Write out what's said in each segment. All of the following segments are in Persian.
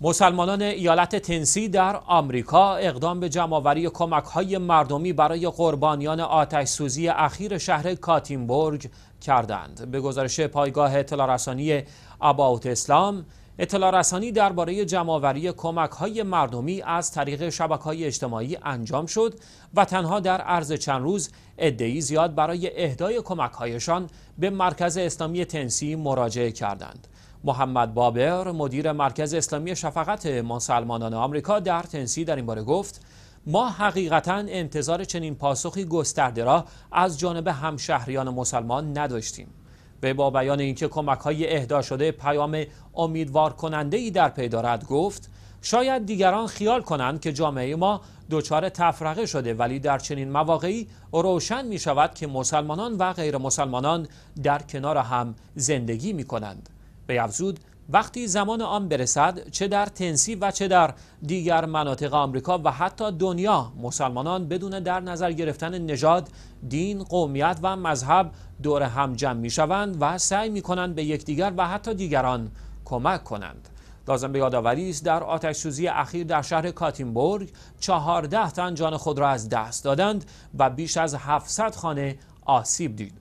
مسلمانان ایالت تنسی در آمریکا اقدام به جمعآوری کمک‌های مردمی برای قربانیان آتش سوزی اخیر شهر کاتینبورگ کردند. به گزارش پایگاه اطلاع رسانی اباوت اسلام، اطلاع رسانی درباره جمعآوری کمک‌های مردمی از طریق شبکه‌های اجتماعی انجام شد و تنها در عرض چند روز ادعی زیاد برای اهدای کمک‌هایشان به مرکز اسلامی تنسی مراجعه کردند. محمد بابر مدیر مرکز اسلامی شفقت مسلمانان آمریکا در تنسی در این باره گفت ما حقیقتا انتظار چنین پاسخی گسترده را از جانب همشهریان مسلمان نداشتیم به با بیان اینکه کمک های اهدا شده پیام امیدوار کننده ای در پی دارد گفت شاید دیگران خیال کنند که جامعه ما دچار تفرقه شده ولی در چنین مواقعی روشن می شود که مسلمانان و غیر مسلمانان در کنار هم زندگی می کنند افزود وقتی زمان آن برسد چه در تنسی و چه در دیگر مناطق آمریکا و حتی دنیا مسلمانان بدون در نظر گرفتن نژاد، دین، قومیت و مذهب دور هم جمع می شوند و سعی می کنند به یکدیگر و حتی دیگران کمک کنند. لازم به یادآوری است در آتش اخیر در شهر کاتینبورگ چهارده تن جان خود را از دست دادند و بیش از 700 خانه آسیب دید.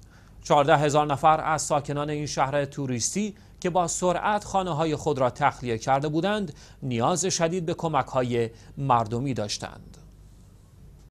14 هزار نفر از ساکنان این شهر توریستی که با سرعت خانه های خود را تخلیه کرده بودند نیاز شدید به کمک های مردمی داشتند.